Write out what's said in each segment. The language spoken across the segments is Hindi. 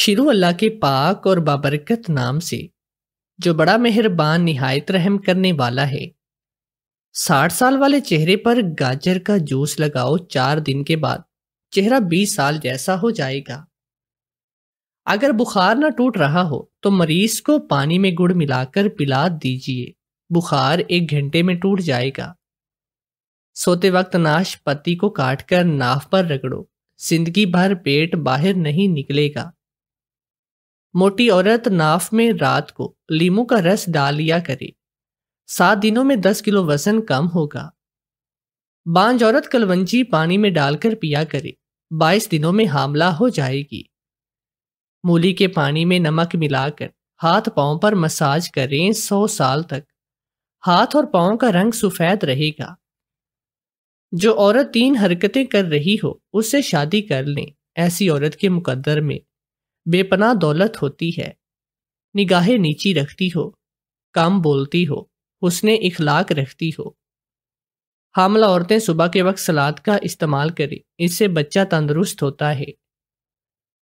शिरू अल्लाह के पाक और बाबरकत नाम से जो बड़ा मेहरबान निहायत रहम करने वाला है साठ साल वाले चेहरे पर गाजर का जूस लगाओ चार दिन के बाद चेहरा बीस साल जैसा हो जाएगा अगर बुखार ना टूट रहा हो तो मरीज को पानी में गुड़ मिलाकर पिला दीजिए बुखार एक घंटे में टूट जाएगा सोते वक्त नाश पत्ती को काटकर नाफ पर रगड़ो जिंदगी भर पेट बाहर नहीं निकलेगा मोटी औरत नाफ में रात को लीमू का रस डाल लिया करे सात दिनों में दस किलो वजन कम होगा बांझ औरत कलवंजी पानी में डालकर पिया करे बाईस दिनों में हामला हो जाएगी मूली के पानी में नमक मिलाकर हाथ पाओ पर मसाज करें सौ साल तक हाथ और पांव का रंग सफेद रहेगा जो औरत तीन हरकतें कर रही हो उससे शादी कर लें ऐसी औरत के मुकद्दर में बेपना दौलत होती है निगाहें नीची रखती हो काम बोलती हो उसने इखलाक रखती हो हामला औरतें सुबह के वक्त सलाद का इस्तेमाल करें इससे बच्चा तंदुरुस्त होता है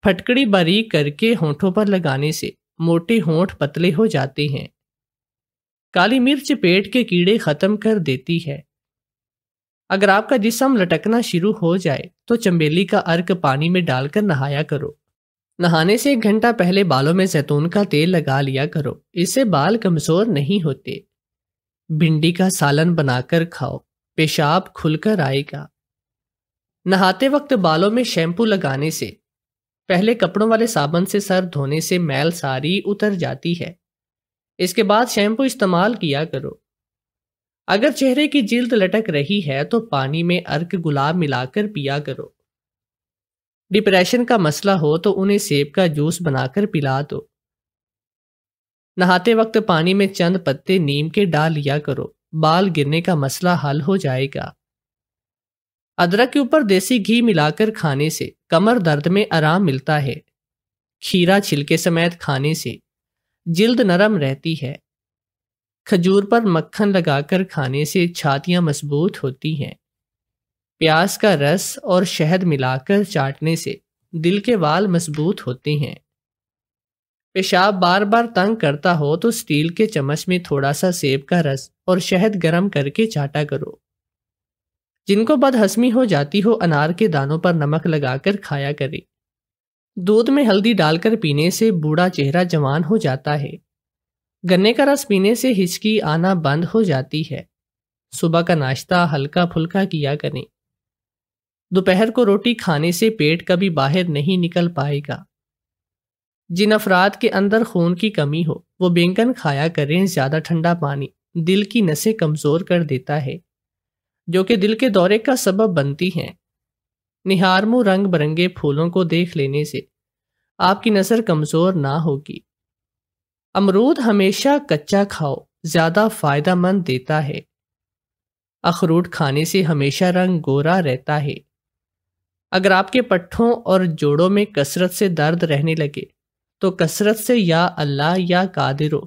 फटकड़ी बारीक करके होठों पर लगाने से मोटे होठ पतले हो जाते हैं काली मिर्च पेट के कीड़े खत्म कर देती है अगर आपका जिसम लटकना शुरू हो जाए तो चमेली का अर्क पानी में डालकर नहाया करो नहाने से एक घंटा पहले बालों में जैतून का तेल लगा लिया करो इससे बाल कमजोर नहीं होते भिंडी का सालन बनाकर खाओ पेशाब खुलकर आएगा नहाते वक्त बालों में शैम्पू लगाने से पहले कपड़ों वाले साबुन से सर धोने से मैल सारी उतर जाती है इसके बाद शैम्पू इस्तेमाल किया करो अगर चेहरे की जिल्द लटक रही है तो पानी में अर्क गुलाब मिलाकर पिया करो डिप्रेशन का मसला हो तो उन्हें सेब का जूस बनाकर पिला दो नहाते वक्त पानी में चंद पत्ते नीम के डाल लिया करो बाल गिरने का मसला हल हो जाएगा अदरक के ऊपर देसी घी मिलाकर खाने से कमर दर्द में आराम मिलता है खीरा छिलके समेत खाने से जिल्द नरम रहती है खजूर पर मक्खन लगाकर खाने से छातियां मजबूत होती हैं प्याज का रस और शहद मिलाकर चाटने से दिल के वाल मजबूत होते हैं पेशाब बार बार तंग करता हो तो स्टील के चम्मच में थोड़ा सा सेब का रस और शहद गर्म करके चाटा करो जिनको बदहसमी हो जाती हो अनार के दानों पर नमक लगाकर खाया करें दूध में हल्दी डालकर पीने से बूढ़ा चेहरा जवान हो जाता है गन्ने का रस पीने से हिचकी आना बंद हो जाती है सुबह का नाश्ता हल्का फुल्का किया करें दोपहर को रोटी खाने से पेट कभी बाहर नहीं निकल पाएगा जिन अफराद के अंदर खून की कमी हो वो बेंगन खाया करें ज़्यादा ठंडा पानी दिल की नसें कमज़ोर कर देता है जो कि दिल के दौरे का सबब बनती हैं निहारमू रंग बिरंगे फूलों को देख लेने से आपकी नज़र कमज़ोर ना होगी अमरूद हमेशा कच्चा खाओ ज़्यादा फ़ायदा मंद देता है अखरूट खाने से हमेशा रंग गोरा रहता है अगर आपके पट्ठों और जोड़ों में कसरत से दर्द रहने लगे तो कसरत से या अल्लाह या कादिरो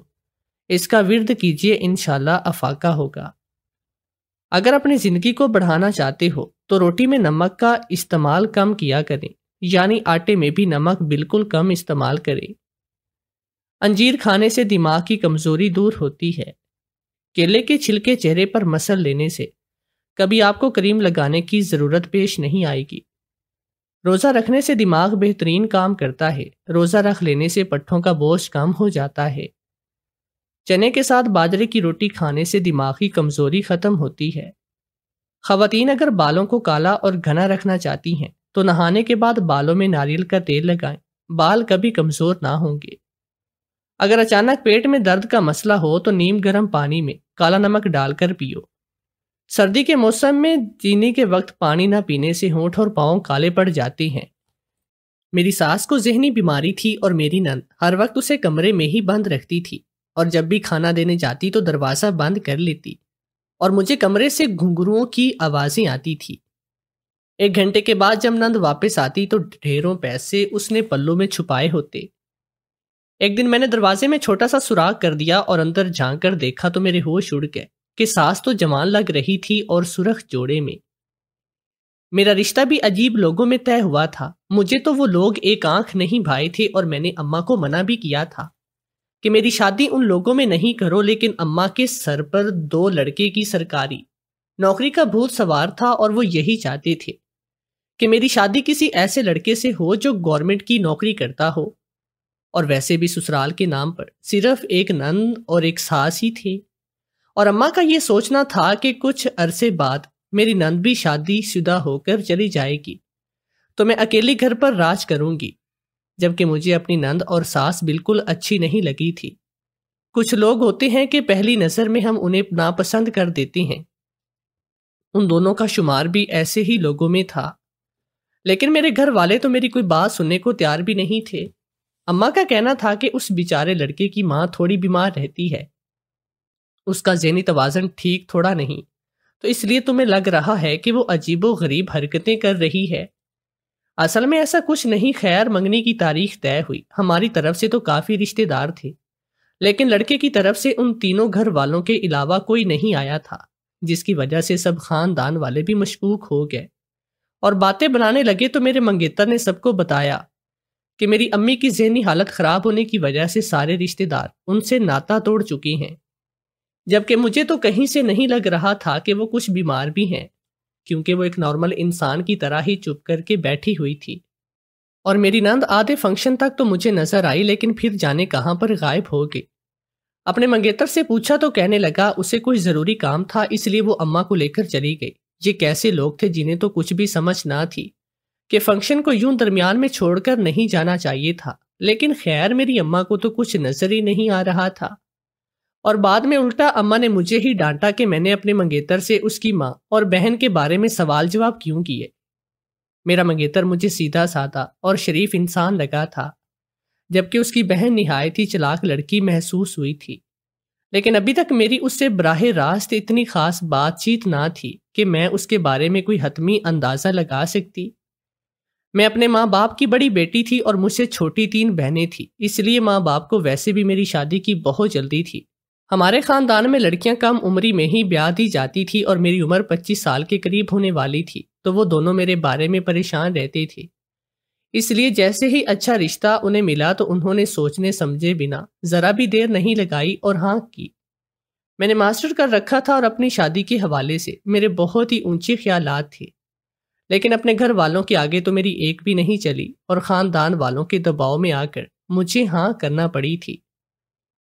इसका विरद कीजिए इनशाला अफाका होगा अगर अपनी ज़िंदगी को बढ़ाना चाहते हो तो रोटी में नमक का इस्तेमाल कम किया करें यानी आटे में भी नमक बिल्कुल कम इस्तेमाल करें अंजीर खाने से दिमाग की कमज़ोरी दूर होती है केले के छिलके चेहरे पर मसल लेने से कभी आपको क्रीम लगाने की ज़रूरत पेश नहीं आएगी रोज़ा रखने से दिमाग बेहतरीन काम करता है रोज़ा रख लेने से पट्ठों का बोझ कम हो जाता है चने के साथ बाजरे की रोटी खाने से दिमाग की कमज़ोरी ख़त्म होती है खातन अगर बालों को काला और घना रखना चाहती हैं तो नहाने के बाद बालों में नारियल का तेल लगाएं बाल कभी कमज़ोर ना होंगे अगर अचानक पेट में दर्द का मसला हो तो नीम गर्म पानी में काला नमक डालकर पियो सर्दी के मौसम में जीने के वक्त पानी ना पीने से होंठ और पाँव काले पड़ जाते हैं मेरी सास को जहनी बीमारी थी और मेरी नंद हर वक्त उसे कमरे में ही बंद रखती थी और जब भी खाना देने जाती तो दरवाज़ा बंद कर लेती और मुझे कमरे से घुंघरुओं की आवाज़ें आती थी एक घंटे के बाद जब नंद वापस आती तो ढेरों पैसे उसने पल्लों में छुपाए होते एक दिन मैंने दरवाजे में छोटा सा सुराख कर दिया और अंदर झांक कर देखा तो मेरे होश उड़ गए कि सास तो जवान लग रही थी और सुरख जोड़े में मेरा रिश्ता भी अजीब लोगों में तय हुआ था मुझे तो वो लोग एक आंख नहीं भाए थे और मैंने अम्मा को मना भी किया था कि मेरी शादी उन लोगों में नहीं करो लेकिन अम्मा के सर पर दो लड़के की सरकारी नौकरी का भूत सवार था और वो यही चाहते थे कि मेरी शादी किसी ऐसे लड़के से हो जो गवर्नमेंट की नौकरी करता हो और वैसे भी ससुराल के नाम पर सिर्फ एक नंद और एक सास ही थे और अम्मा का ये सोचना था कि कुछ अरसे बाद मेरी नंद भी शादीशुदा होकर चली जाएगी तो मैं अकेली घर पर राज करूंगी जबकि मुझे अपनी नंद और सास बिल्कुल अच्छी नहीं लगी थी कुछ लोग होते हैं कि पहली नज़र में हम उन्हें नापसंद कर देते हैं उन दोनों का शुमार भी ऐसे ही लोगों में था लेकिन मेरे घर वाले तो मेरी कोई बात सुनने को तैयार भी नहीं थे अम्मा का कहना था कि उस बेचारे लड़के की माँ थोड़ी बीमार रहती है उसका जहनी तोज़न ठीक थोड़ा नहीं तो इसलिए तुम्हें लग रहा है कि वो अजीबो गरीब हरकतें कर रही है असल में ऐसा कुछ नहीं खैर मंगनी की तारीख तय हुई हमारी तरफ से तो काफ़ी रिश्तेदार थे लेकिन लड़के की तरफ से उन तीनों घर वालों के अलावा कोई नहीं आया था जिसकी वजह से सब खानदान वाले भी मशकूक हो गए और बातें बनाने लगे तो मेरे मंगेतर ने सबको बताया कि मेरी अम्मी की जहनी हालत ख़राब होने की वजह से सारे रिश्तेदार उनसे नाता तोड़ चुकी हैं जबकि मुझे तो कहीं से नहीं लग रहा था कि वो कुछ बीमार भी हैं क्योंकि वो एक नॉर्मल इंसान की तरह ही चुप करके बैठी हुई थी और मेरी नंद आधे फंक्शन तक तो मुझे नजर आई लेकिन फिर जाने कहाँ पर गायब हो गई अपने मंगेतर से पूछा तो कहने लगा उसे कुछ ज़रूरी काम था इसलिए वो अम्मा को लेकर चली गई ये कैसे लोग थे जिन्हें तो कुछ भी समझ ना थी कि फंक्शन को यूं दरमियान में छोड़कर नहीं जाना चाहिए था लेकिन खैर मेरी अम्मा को तो कुछ नजर ही नहीं आ रहा था और बाद में उल्टा अम्मा ने मुझे ही डांटा कि मैंने अपने मंगेतर से उसकी माँ और बहन के बारे में सवाल जवाब क्यों किए मेरा मंगेतर मुझे सीधा साधा और शरीफ इंसान लगा था जबकि उसकी बहन नहायत ही चलाक लड़की महसूस हुई थी लेकिन अभी तक मेरी उससे बराह रास्त इतनी खास बातचीत ना थी कि मैं उसके बारे में कोई हतमी अंदाज़ा लगा सकती मैं अपने माँ बाप की बड़ी बेटी थी और मुझसे छोटी तीन बहनें थी इसलिए माँ बाप को वैसे भी मेरी शादी की बहुत जल्दी थी हमारे खानदान में लड़कियां कम उम्री में ही ब्याह दी जाती थी और मेरी उम्र 25 साल के करीब होने वाली थी तो वो दोनों मेरे बारे में परेशान रहती थी इसलिए जैसे ही अच्छा रिश्ता उन्हें मिला तो उन्होंने सोचने समझे बिना ज़रा भी देर नहीं लगाई और हाँ की मैंने मास्टर कर रखा था और अपनी शादी के हवाले से मेरे बहुत ही ऊंचे ख्याल थे लेकिन अपने घर वालों के आगे तो मेरी एक भी नहीं चली और ख़ानदान वालों के दबाव में आकर मुझे हाँ करना पड़ी थी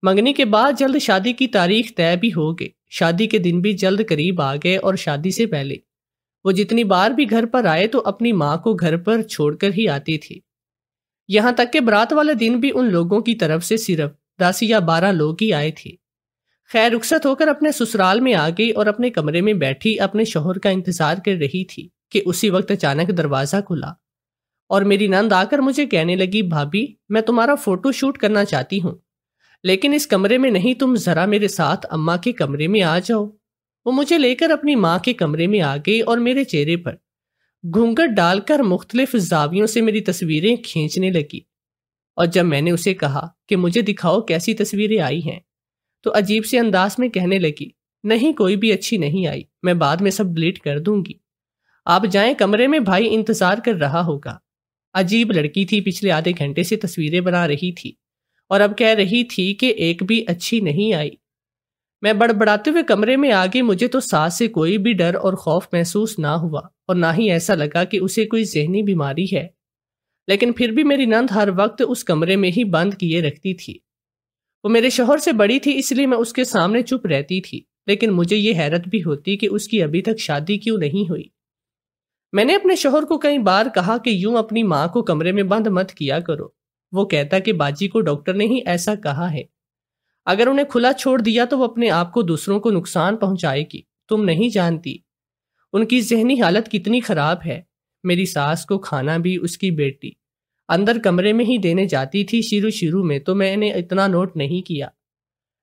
मंगनी के बाद जल्द शादी की तारीख तय भी हो गई शादी के दिन भी जल्द करीब आ गए और शादी से पहले वो जितनी बार भी घर पर आए तो अपनी माँ को घर पर छोड़कर ही आती थी यहाँ तक कि बरात वाले दिन भी उन लोगों की तरफ से सिर्फ दस या बारह लोग ही आए थे खैर रुखसत होकर अपने ससुराल में आ गई और अपने कमरे में बैठी अपने शोहर का इंतजार कर रही थी कि उसी वक्त अचानक दरवाज़ा खुला और मेरी नंद आकर मुझे कहने लगी भाभी मैं तुम्हारा फोटो शूट करना चाहती हूँ लेकिन इस कमरे में नहीं तुम जरा मेरे साथ अम्मा के कमरे में आ जाओ वो मुझे लेकर अपनी माँ के कमरे में आ गई और मेरे चेहरे पर घूंघट डालकर मुख्तलिफ जावियों से मेरी तस्वीरें खींचने लगी और जब मैंने उसे कहा कि मुझे दिखाओ कैसी तस्वीरें आई हैं तो अजीब से अंदाज में कहने लगी नहीं कोई भी अच्छी नहीं आई मैं बाद में सब डिलीट कर दूंगी आप जाए कमरे में भाई इंतजार कर रहा होगा अजीब लड़की थी पिछले आधे घंटे से तस्वीरें बना रही थी और अब कह रही थी कि एक भी अच्छी नहीं आई मैं बड़बड़ाते हुए कमरे में आ गई मुझे तो सास से कोई भी डर और खौफ महसूस ना हुआ और ना ही ऐसा लगा कि उसे कोई जहनी बीमारी है लेकिन फिर भी मेरी नंद हर वक्त उस कमरे में ही बंद किए रखती थी वो मेरे शोहर से बड़ी थी इसलिए मैं उसके सामने चुप रहती थी लेकिन मुझे ये हैरत भी होती कि उसकी अभी तक शादी क्यों नहीं हुई मैंने अपने शोहर को कई बार कहा कि यूं अपनी माँ को कमरे में बंद मत किया करो वो कहता कि बाजी को डॉक्टर ने ही ऐसा कहा है अगर उन्हें खुला छोड़ दिया तो वो अपने आप को दूसरों को नुकसान पहुंचाएगी तुम नहीं जानती उनकी जहनी हालत कितनी खराब है मेरी सास को खाना भी उसकी बेटी अंदर कमरे में ही देने जाती थी शुरू शुरू में तो मैंने इतना नोट नहीं किया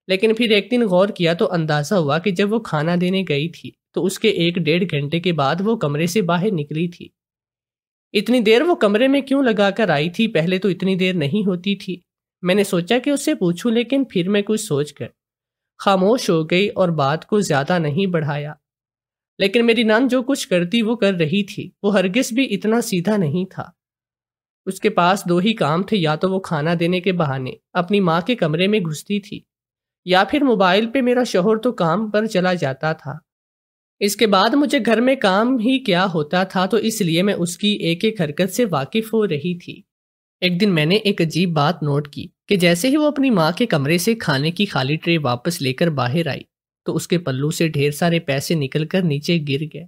लेकिन फिर एक दिन गौर किया तो अंदाज़ा हुआ कि जब वो खाना देने गई थी तो उसके एक डेढ़ घंटे के बाद वो कमरे से बाहर निकली थी इतनी देर वो कमरे में क्यों लगाकर आई थी पहले तो इतनी देर नहीं होती थी मैंने सोचा कि उससे पूछूं लेकिन फिर मैं कुछ सोच कर खामोश हो गई और बात को ज़्यादा नहीं बढ़ाया लेकिन मेरी नान जो कुछ करती वो कर रही थी वो हरगिज भी इतना सीधा नहीं था उसके पास दो ही काम थे या तो वो खाना देने के बहाने अपनी माँ के कमरे में घुसती थी या फिर मोबाइल पे मेरा शोहर तो काम पर चला जाता था इसके बाद मुझे घर में काम ही क्या होता था तो इसलिए मैं उसकी एक एक हरकत से वाकिफ हो रही थी एक दिन मैंने एक अजीब बात नोट की कि जैसे ही वो अपनी माँ के कमरे से खाने की खाली ट्रे वापस लेकर बाहर आई तो उसके पल्लू से ढेर सारे पैसे निकलकर नीचे गिर गए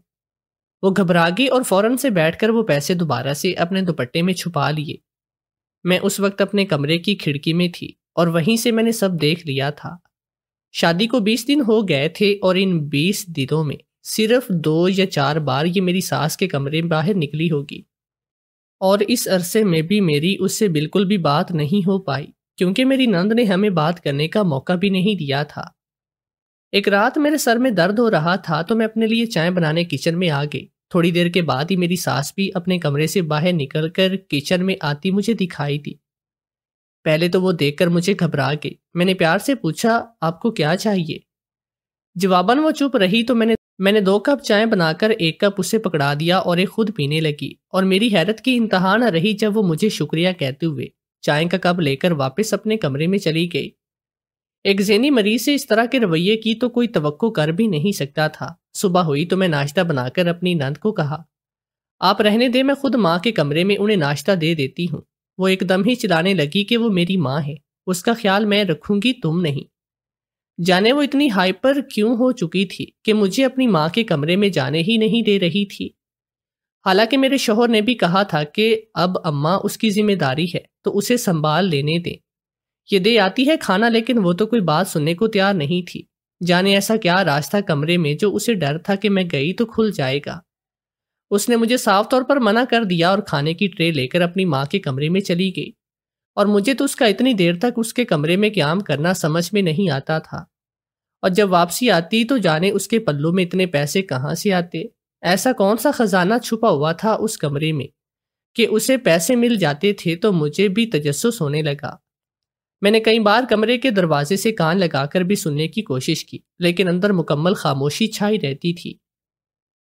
वो घबरा गई और फौरन से बैठकर वो पैसे दोबारा से अपने दुपट्टे में छुपा लिए मैं उस वक्त अपने कमरे की खिड़की में थी और वहीं से मैंने सब देख लिया था शादी को बीस दिन हो गए थे और इन बीस दिनों में सिर्फ दो या चार बार ये मेरी सास के कमरे में बाहर निकली होगी और इस अरसे में भी मेरी उससे बिल्कुल भी बात नहीं हो पाई क्योंकि मेरी नंद ने हमें बात करने का मौका भी नहीं दिया था एक रात मेरे सर में दर्द हो रहा था तो मैं अपने लिए चाय बनाने किचन में आ गई थोड़ी देर के बाद ही मेरी सास भी अपने कमरे से बाहर निकलकर किचन में आती मुझे दिखाई दी पहले तो वो देखकर मुझे घबरा गई मैंने प्यार से पूछा आपको क्या चाहिए जवाबन वो चुप रही तो मैंने मैंने दो कप चाय बनाकर एक कप उसे पकड़ा दिया और एक खुद पीने लगी और मेरी हैरत की इंतहा न रही जब वो मुझे शुक्रिया कहते हुए चाय का कप लेकर वापस अपने कमरे में चली गई एक जैनी मरीज से इस तरह के रवैये की तो कोई तवक्को कर भी नहीं सकता था सुबह हुई तो मैं नाश्ता बनाकर अपनी नंद को कहा आप रहने दे मैं खुद माँ के कमरे में उन्हें नाश्ता दे देती हूँ वो एकदम ही चिल्लाने लगी कि वो मेरी माँ है उसका ख्याल मैं रखूंगी तुम नहीं जाने वो इतनी हाइपर क्यों हो चुकी थी कि मुझे अपनी माँ के कमरे में जाने ही नहीं दे रही थी हालांकि मेरे शोहर ने भी कहा था कि अब अम्मा उसकी जिम्मेदारी है तो उसे संभाल लेने दें ये दे आती है खाना लेकिन वो तो कोई बात सुनने को तैयार नहीं थी जाने ऐसा क्या रास्ता कमरे में जो उसे डर था कि मैं गई तो खुल जाएगा उसने मुझे साफ तौर पर मना कर दिया और खाने की ट्रे लेकर अपनी माँ के कमरे में चली गई और मुझे तो उसका इतनी देर तक उसके कमरे में क्याम करना समझ में नहीं आता था और जब वापसी आती तो जाने उसके पल्लों में इतने पैसे कहाँ से आते ऐसा कौन सा खजाना छुपा हुआ था उस कमरे में कि उसे पैसे मिल जाते थे तो मुझे भी तजस्स होने लगा मैंने कई बार कमरे के दरवाजे से कान लगाकर भी सुनने की कोशिश की लेकिन अंदर मुकम्मल खामोशी छाई रहती थी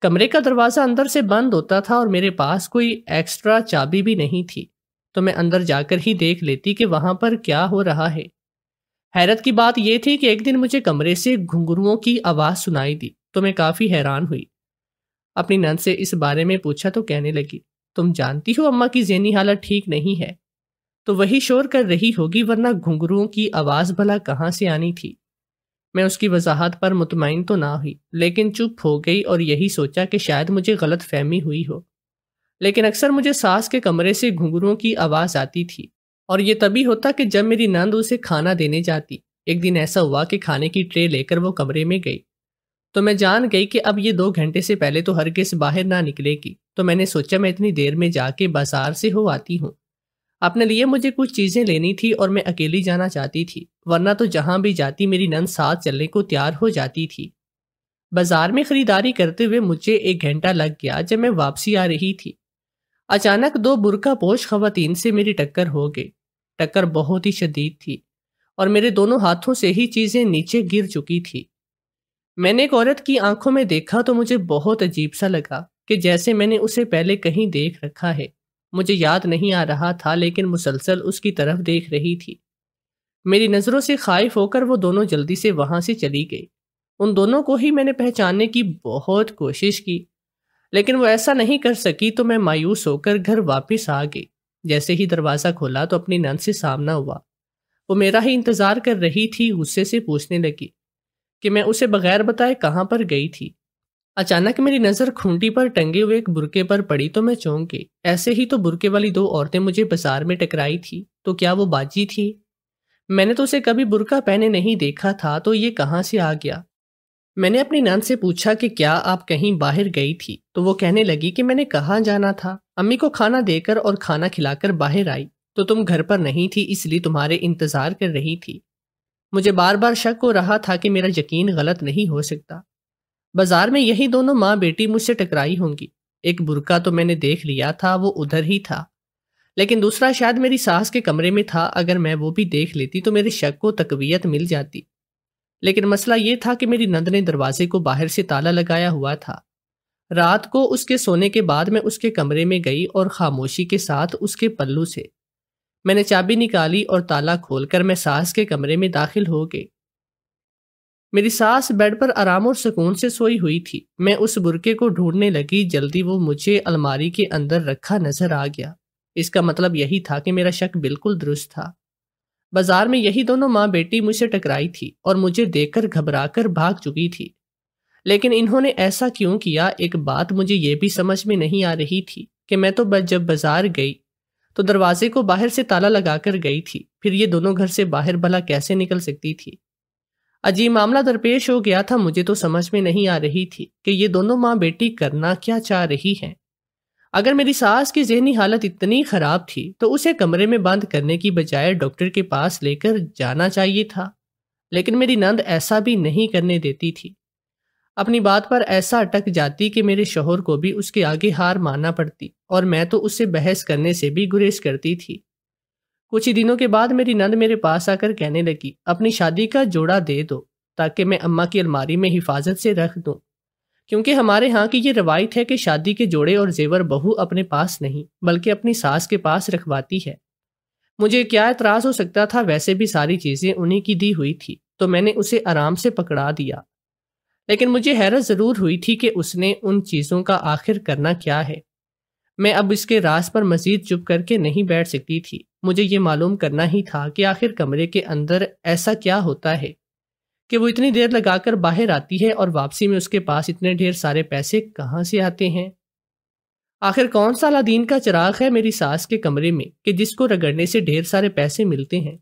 कमरे का दरवाज़ा अंदर से बंद होता था और मेरे पास कोई एक्स्ट्रा चाबी भी नहीं थी तो मैं अंदर जाकर ही देख लेती कि वहां पर क्या हो रहा है हैरत की बात यह थी कि एक दिन मुझे कमरे से घुंघरुओं की आवाज़ सुनाई दी तो मैं काफ़ी हैरान हुई अपनी नंद से इस बारे में पूछा तो कहने लगी तुम जानती हो अम्मा की जहनी हालत ठीक नहीं है तो वही शोर कर रही होगी वरना घुंघरुओं की आवाज़ भला कहाँ से आनी थी मैं उसकी वजाहत पर मुतमिन तो ना हुई लेकिन चुप हो गई और यही सोचा कि शायद मुझे गलत फहमी हुई हो लेकिन अक्सर मुझे सास के कमरे से घुंघरुओं की आवाज़ आती थी और ये तभी होता कि जब मेरी नंद उसे खाना देने जाती एक दिन ऐसा हुआ कि खाने की ट्रे लेकर वो कमरे में गई तो मैं जान गई कि अब ये दो घंटे से पहले तो हर किस बाहर ना निकलेगी तो मैंने सोचा मैं इतनी देर में जाके बाजार से हो आती हूँ अपने लिए मुझे कुछ चीज़ें लेनी थी और मैं अकेली जाना चाहती थी वरना तो जहाँ भी जाती मेरी नंद साथ चलने को तैयार हो जाती थी बाजार में खरीदारी करते हुए मुझे एक घंटा लग गया जब मैं वापसी आ रही थी अचानक दो बुरका पोश खातन से मेरी टक्कर हो गई टक्कर बहुत ही शदीद थी और मेरे दोनों हाथों से ही चीज़ें नीचे गिर चुकी थी मैंने एक औरत की आंखों में देखा तो मुझे बहुत अजीब सा लगा कि जैसे मैंने उसे पहले कहीं देख रखा है मुझे याद नहीं आ रहा था लेकिन मुसलसल उसकी तरफ देख रही थी मेरी नज़रों से खाइफ होकर वो दोनों जल्दी से वहाँ से चली गई उन दोनों को ही मैंने पहचानने की बहुत कोशिश की लेकिन वो ऐसा नहीं कर सकी तो मैं मायूस होकर घर वापस आ गई जैसे ही दरवाज़ा खोला तो अपनी नन से सामना हुआ वो मेरा ही इंतज़ार कर रही थी गुस्से से पूछने लगी कि मैं उसे बगैर बताए कहाँ पर गई थी अचानक मेरी नज़र खूंटी पर टंगे हुए एक बुरके पर पड़ी तो मैं चौंक गई ऐसे ही तो बुरके वाली दो औरतें मुझे बाजार में टकराई थी तो क्या वो बाजी थी मैंने तो उसे कभी बुरका पहने नहीं देखा था तो ये कहाँ से आ गया मैंने अपनी नान से पूछा कि क्या आप कहीं बाहर गई थी तो वो कहने लगी कि मैंने कहाँ जाना था अम्मी को खाना देकर और खाना खिलाकर बाहर आई तो तुम घर पर नहीं थी इसलिए तुम्हारे इंतज़ार कर रही थी मुझे बार बार शक हो रहा था कि मेरा यकीन गलत नहीं हो सकता बाजार में यही दोनों माँ बेटी मुझसे टकराई होंगी एक बुरका तो मैंने देख लिया था वो उधर ही था लेकिन दूसरा शायद मेरी सास के कमरे में था अगर मैं वो भी देख लेती तो मेरे शक को तकवीयत मिल जाती लेकिन मसला ये था कि मेरी नंद ने दरवाजे को बाहर से ताला लगाया हुआ था रात को उसके सोने के बाद मैं उसके कमरे में गई और खामोशी के साथ उसके पल्लू से मैंने चाबी निकाली और ताला खोलकर मैं सास के कमरे में दाखिल हो गई मेरी सास बेड पर आराम और सुकून से सोई हुई थी मैं उस बुरके को ढूंढने लगी जल्दी वो मुझे अलमारी के अंदर रखा नजर आ गया इसका मतलब यही था कि मेरा शक बिल्कुल दुरुस्त था बाजार में यही दोनों माँ बेटी मुझसे टकराई थी और मुझे देखकर घबराकर भाग चुकी थी लेकिन इन्होंने ऐसा क्यों किया एक बात मुझे ये भी समझ में नहीं आ रही थी कि मैं तो बस जब बाजार गई तो दरवाजे को बाहर से ताला लगाकर गई थी फिर ये दोनों घर से बाहर भला कैसे निकल सकती थी अजीब मामला दरपेश हो गया था मुझे तो समझ में नहीं आ रही थी कि ये दोनों माँ बेटी करना क्या चाह रही हैं अगर मेरी सास की जहनी हालत इतनी खराब थी तो उसे कमरे में बंद करने की बजाय डॉक्टर के पास लेकर जाना चाहिए था लेकिन मेरी नंद ऐसा भी नहीं करने देती थी अपनी बात पर ऐसा अटक जाती कि मेरे शोहर को भी उसके आगे हार मानना पड़ती और मैं तो उससे बहस करने से भी गुरेज करती थी कुछ ही दिनों के बाद मेरी नंद मेरे पास आकर कहने लगी अपनी शादी का जोड़ा दे दो ताकि मैं अम्मा की अलमारी में हिफाजत से रख दूँ क्योंकि हमारे यहाँ की ये रवायत है कि शादी के जोड़े और जेवर बहू अपने पास नहीं बल्कि अपनी सास के पास रखवाती है मुझे क्या एतराज़ हो सकता था वैसे भी सारी चीज़ें उन्हीं की दी हुई थी तो मैंने उसे आराम से पकड़ा दिया लेकिन मुझे हैरत ज़रूर हुई थी कि उसने उन चीज़ों का आखिर करना क्या है मैं अब इसके रास पर मजीद चुप करके नहीं बैठ सकती थी मुझे ये मालूम करना ही था कि आखिर कमरे के अंदर ऐसा क्या होता है कि वो इतनी देर लगाकर बाहर आती है और वापसी में उसके पास इतने ढेर सारे पैसे कहाँ से आते हैं आखिर कौन सा अलादीन का चिराग है मेरी सास के कमरे में कि जिसको रगड़ने से ढेर सारे पैसे मिलते हैं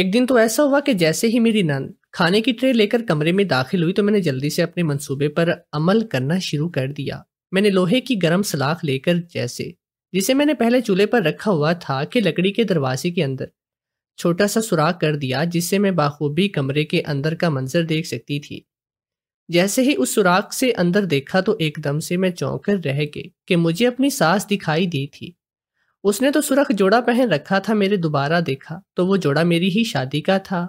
एक दिन तो ऐसा हुआ कि जैसे ही मेरी नंद खाने की ट्रे लेकर कमरे में दाखिल हुई तो मैंने जल्दी से अपने मंसूबे पर अमल करना शुरू कर दिया मैंने लोहे की गर्म सलाख लेकर जैसे जिसे मैंने पहले चूल्हे पर रखा हुआ था कि लकड़ी के दरवाजे के अंदर छोटा सा सुराख कर दिया जिससे मैं बाखूबी कमरे के अंदर का मंजर देख सकती थी जैसे ही उस सुराख से अंदर देखा तो एकदम से मैं चौंक कर रह गई कि मुझे अपनी सास दिखाई दी थी उसने तो सुरख जोड़ा पहन रखा था मेरे दोबारा देखा तो वो जोड़ा मेरी ही शादी का था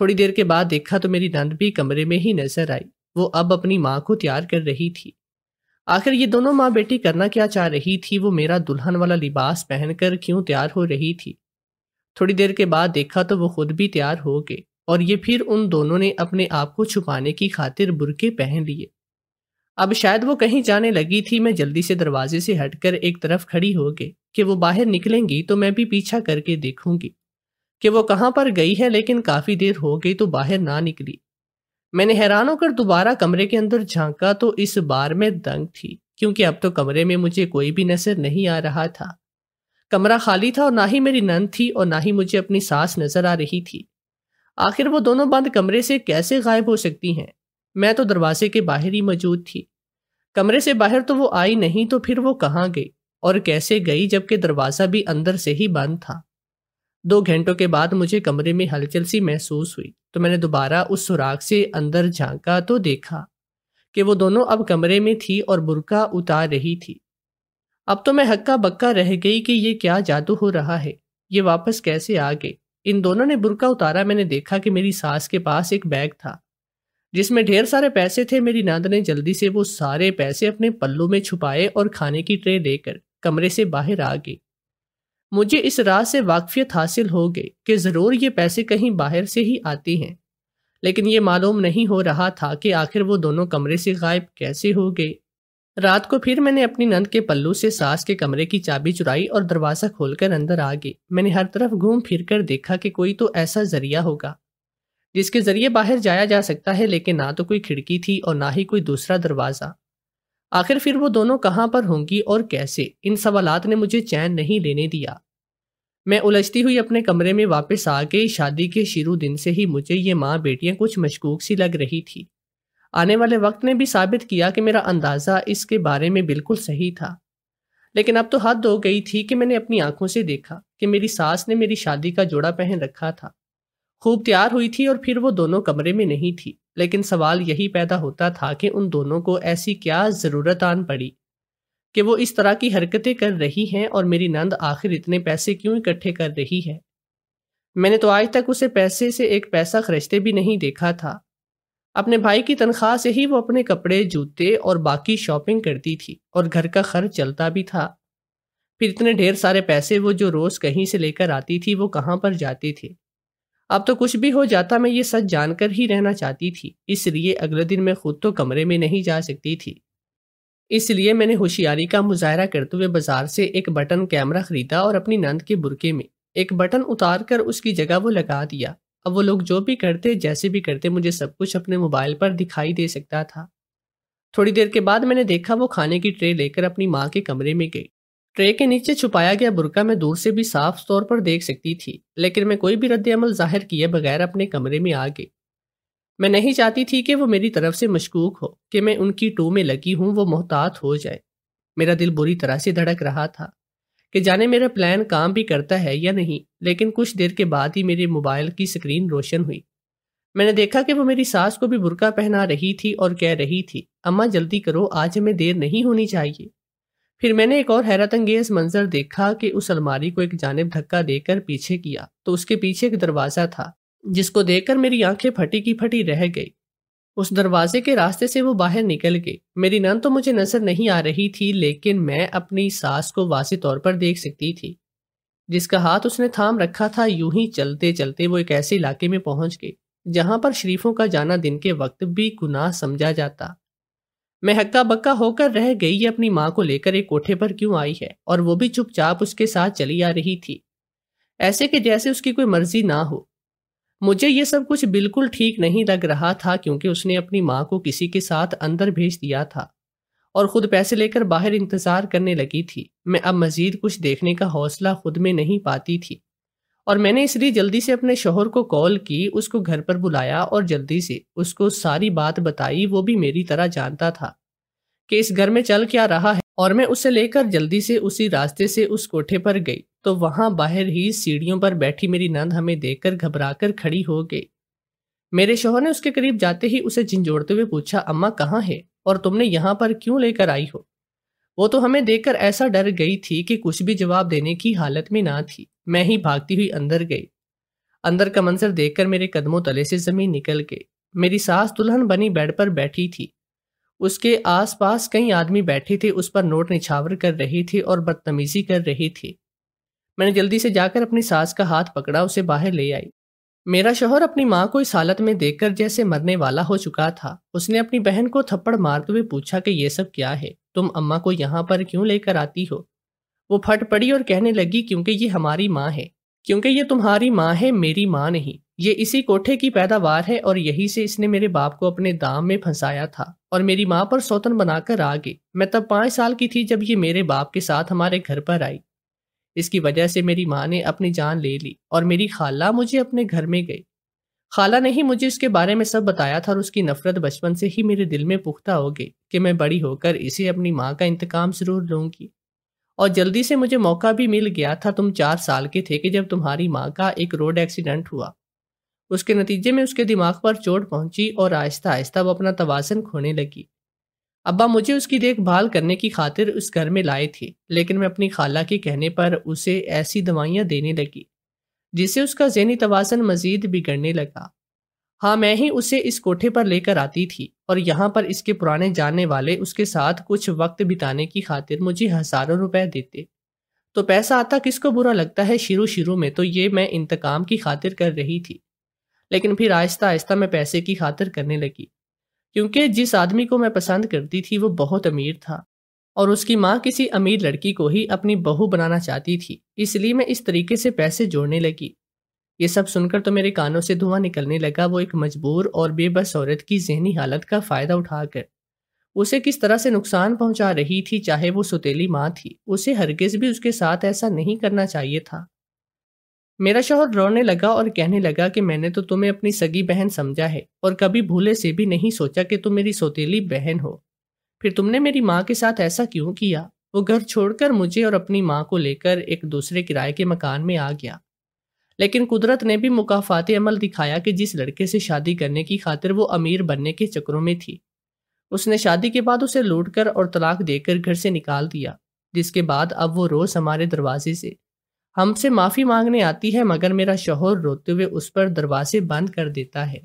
थोड़ी देर के बाद देखा तो मेरी नंद भी कमरे में ही नजर आई वो अब अपनी माँ को तैयार कर रही थी आखिर ये दोनों माँ बेटी करना क्या चाह रही थी वो मेरा दुल्हन वाला लिबास पहनकर क्यों तैयार हो रही थी थोड़ी देर के बाद देखा तो वो खुद भी तैयार हो गए और ये फिर उन दोनों ने अपने आप को छुपाने की खातिर बुरके पहन लिए अब शायद वो कहीं जाने लगी थी मैं जल्दी से दरवाजे से हटकर एक तरफ खड़ी हो गई कि वो बाहर निकलेंगी तो मैं भी पीछा करके देखूंगी कि वो कहाँ पर गई है लेकिन काफ़ी देर हो गई तो बाहर ना निकली मैंने हैरान होकर दोबारा कमरे के अंदर झांका तो इस बार में दंग थी क्योंकि अब तो कमरे में मुझे कोई भी नजर नहीं आ रहा था कमरा खाली था और ना ही मेरी नंद थी और ना ही मुझे अपनी सास नजर आ रही थी आखिर वो दोनों बंद कमरे से कैसे गायब हो सकती हैं मैं तो दरवाजे के बाहर ही मौजूद थी कमरे से बाहर तो वो आई नहीं तो फिर वो कहाँ गई और कैसे गई जबकि दरवाज़ा भी अंदर से ही बंद था दो घंटों के बाद मुझे कमरे में हलचल सी महसूस हुई तो मैंने दोबारा उस सुराग से अंदर झांका तो देखा कि वो दोनों अब कमरे में थी और बुरका उतार रही थी अब तो मैं हक्का बक्का रह गई कि ये क्या जादू हो रहा है ये वापस कैसे आ गए इन दोनों ने बुरका उतारा मैंने देखा कि मेरी सास के पास एक बैग था जिसमें ढेर सारे पैसे थे मेरी नंद ने जल्दी से वो सारे पैसे अपने पल्लू में छुपाए और खाने की ट्रे लेकर कमरे से बाहर आ गई मुझे इस राह से वाकफियत हासिल हो गई कि ज़रूर ये पैसे कहीं बाहर से ही आती हैं लेकिन ये मालूम नहीं हो रहा था कि आखिर वो दोनों कमरे से गायब कैसे हो गए रात को फिर मैंने अपनी नंद के पल्लू से सास के कमरे की चाबी चुराई और दरवाज़ा खोलकर अंदर आ गई मैंने हर तरफ घूम फिर कर देखा कि कोई तो ऐसा जरिया होगा जिसके जरिए बाहर जाया जा सकता है लेकिन ना तो कोई खिड़की थी और ना ही कोई दूसरा दरवाज़ा आखिर फिर वो दोनों कहाँ पर होंगी और कैसे इन सवालत ने मुझे चैन नहीं लेने दिया मैं उलझती हुई अपने कमरे में वापस आ गई शादी के शुरू दिन से ही मुझे ये माँ बेटियाँ कुछ मशकूक सी लग रही थी आने वाले वक्त ने भी साबित किया कि मेरा अंदाज़ा इसके बारे में बिल्कुल सही था लेकिन अब तो हद हो गई थी कि मैंने अपनी आंखों से देखा कि मेरी सास ने मेरी शादी का जोड़ा पहन रखा था खूब तैयार हुई थी और फिर वो दोनों कमरे में नहीं थी लेकिन सवाल यही पैदा होता था कि उन दोनों को ऐसी क्या ज़रूरत आन पड़ी कि वो इस तरह की हरकतें कर रही हैं और मेरी नंद आखिर इतने पैसे क्यों इकट्ठे कर रही है मैंने तो आज तक उसे पैसे से एक पैसा खर्चते भी नहीं देखा था अपने भाई की तनख्वाह से ही वो अपने कपड़े जूते और बाकी शॉपिंग करती थी और घर का खर्च चलता भी था फिर इतने ढेर सारे पैसे वो जो रोज़ कहीं से लेकर आती थी वो कहाँ पर जाते थे अब तो कुछ भी हो जाता मैं ये सच जानकर ही रहना चाहती थी इसलिए अगले दिन मैं खुद तो कमरे में नहीं जा सकती थी इसलिए मैंने होशियारी का मुजाहरा करते हुए बाजार से एक बटन कैमरा खरीदा और अपनी नंद के बुरके में एक बटन उतार कर उसकी जगह वो लगा दिया अब वो लोग जो भी करते जैसे भी करते मुझे सब कुछ अपने मोबाइल पर दिखाई दे सकता था थोड़ी देर के बाद मैंने देखा वो खाने की ट्रे लेकर अपनी माँ के कमरे में गई ट्रे के नीचे छुपाया गया बुरका मैं दूर से भी साफ तौर पर देख सकती थी लेकिन मैं कोई भी रद्दमल जाहिर किए बगैर अपने कमरे में आ गई मैं नहीं चाहती थी कि वो मेरी तरफ से मशकूक हो कि मैं उनकी टू में लगी हूँ वो मोहतात हो जाए मेरा दिल बुरी तरह से धड़क रहा था कि जाने मेरा प्लान काम भी करता है या नहीं लेकिन कुछ देर के बाद ही मेरे मोबाइल की स्क्रीन रोशन हुई मैंने देखा कि वो मेरी सास को भी बुरका पहना रही थी और कह रही थी अम्मा जल्दी करो आज हमें देर नहीं होनी चाहिए फिर मैंने एक और अंगेज मंजर देखा कि उस अलमारी को एक जानब धक्का देकर पीछे किया तो उसके पीछे एक दरवाज़ा था जिसको देखकर मेरी आंखें फटी की फटी रह गई उस दरवाजे के रास्ते से वो बाहर निकल गई मेरी नन तो मुझे नजर नहीं आ रही थी लेकिन मैं अपनी सास को वासी तौर पर देख सकती थी जिसका हाथ उसने थाम रखा था यूं ही चलते चलते वो एक ऐसे इलाके में पहुंच गई जहां पर शरीफों का जाना दिन के वक्त भी गुनाह समझा जाता मैं हक्का बक्का होकर रह गई ये अपनी माँ को लेकर एक कोठे पर क्यों आई है और वो भी चुपचाप उसके साथ चली आ रही थी ऐसे कि जैसे उसकी कोई मर्जी ना हो मुझे ये सब कुछ बिल्कुल ठीक नहीं लग रहा था क्योंकि उसने अपनी माँ को किसी के साथ अंदर भेज दिया था और खुद पैसे लेकर बाहर इंतजार करने लगी थी मैं अब मजीद कुछ देखने का हौसला खुद में नहीं पाती थी और मैंने इसलिए जल्दी से अपने शोहर को कॉल की उसको घर पर बुलाया और जल्दी से उसको सारी बात बताई वो भी मेरी तरह जानता था कि इस घर में चल क्या रहा है और मैं उसे लेकर जल्दी से उसी रास्ते से उस कोठे पर गई तो वहां बाहर ही सीढ़ियों पर बैठी मेरी नंद हमें देखकर घबराकर खड़ी हो गई मेरे शोहर ने उसके करीब जाते ही उसे झिंझोड़ते हुए पूछा अम्मा कहाँ है और तुमने यहाँ पर क्यों लेकर आई हो वो तो हमें देखकर ऐसा डर गई थी कि कुछ भी जवाब देने की हालत में ना थी मैं ही भागती हुई अंदर गई अंदर का मंजर देखकर मेरे कदमों तले से जमीन निकल गई मेरी सास दुल्हन बनी बेड पर बैठी थी उसके आसपास कई आदमी बैठे थे उस पर नोट निछावर कर रही थी और बदतमीजी कर रही थी मैंने जल्दी से जाकर अपनी सास का हाथ पकड़ा उसे बाहर ले आई मेरा शोहर अपनी माँ को इस हालत में देखकर जैसे मरने वाला हो चुका था उसने अपनी बहन को थप्पड़ मारते हुए पूछा कि ये सब क्या है तुम अम्मा को यहाँ पर क्यों लेकर आती हो वो फट पड़ी और कहने लगी क्योंकि ये हमारी माँ है क्योंकि ये तुम्हारी माँ है मेरी माँ नहीं ये इसी कोठे की पैदावार है और यही से इसने मेरे बाप को अपने दाम में फंसाया था और मेरी माँ पर सौतन बनाकर आ गई मैं तब पाँच साल की थी जब ये मेरे बाप के साथ हमारे घर पर आई इसकी वजह से मेरी माँ ने अपनी जान ले ली और मेरी खाला मुझे अपने घर में गई खाला ने ही मुझे इसके बारे में सब बताया था और उसकी नफरत बचपन से ही मेरे दिल में पुख्ता हो गई कि मैं बड़ी होकर इसे अपनी माँ का इंतकाम ज़रूर लूँगी और जल्दी से मुझे मौका भी मिल गया था तुम चार साल के थे कि जब तुम्हारी माँ का एक रोड एक्सीडेंट हुआ उसके नतीजे में उसके दिमाग पर चोट पहुंची और आहिस्ता आहिस्ता वो अपना तवाजन खोने लगी अब्बा मुझे उसकी देखभाल करने की खातिर उस घर में लाए थे लेकिन मैं अपनी खाला के कहने पर उसे ऐसी दवाइयाँ देने लगी जिससे उसका जहनी तवाजन मजीद बिगड़ने लगा हाँ मैं ही उसे इस कोठे पर लेकर आती थी और यहाँ पर इसके पुराने जानने वाले उसके साथ कुछ वक्त बिताने की खातिर मुझे हज़ारों रुपए देते तो पैसा आता किसको बुरा लगता है शुरू शुरू में तो ये मैं इंतकाम की खातिर कर रही थी लेकिन फिर आहिस्ता आहिस्ता मैं पैसे की खातर करने लगी क्योंकि जिस आदमी को मैं पसंद करती थी वो बहुत अमीर था और उसकी माँ किसी अमीर लड़की को ही अपनी बहू बनाना चाहती थी इसलिए मैं इस तरीके से पैसे जोड़ने लगी ये सब सुनकर तो मेरे कानों से धुआं निकलने लगा वो एक मजबूर और बेबस औरत की जहनी हालत का फ़ायदा उठाकर उसे किस तरह से नुकसान पहुंचा रही थी चाहे वो सुतीली माँ थी उसे हरगिज भी उसके साथ ऐसा नहीं करना चाहिए था मेरा शोहर रोने लगा और कहने लगा कि मैंने तो तुम्हें अपनी सगी बहन समझा है और कभी भूले से भी नहीं सोचा कि तुम मेरी सौतेली बहन हो फिर तुमने मेरी माँ के साथ ऐसा क्यों किया वो घर छोड़कर मुझे और अपनी माँ को लेकर एक दूसरे किराए के मकान में आ गया लेकिन कुदरत ने भी मुकाफात अमल दिखाया कि जिस लड़के से शादी करने की खातिर वो अमीर बनने के चक्रों में थी उसने शादी के बाद उसे लूट कर और तलाक देकर घर से निकाल दिया जिसके बाद अब वो रोज़ हमारे दरवाजे से हमसे माफ़ी मांगने आती है मगर मेरा शोहर रोते हुए उस पर दरवाजे बंद कर देता है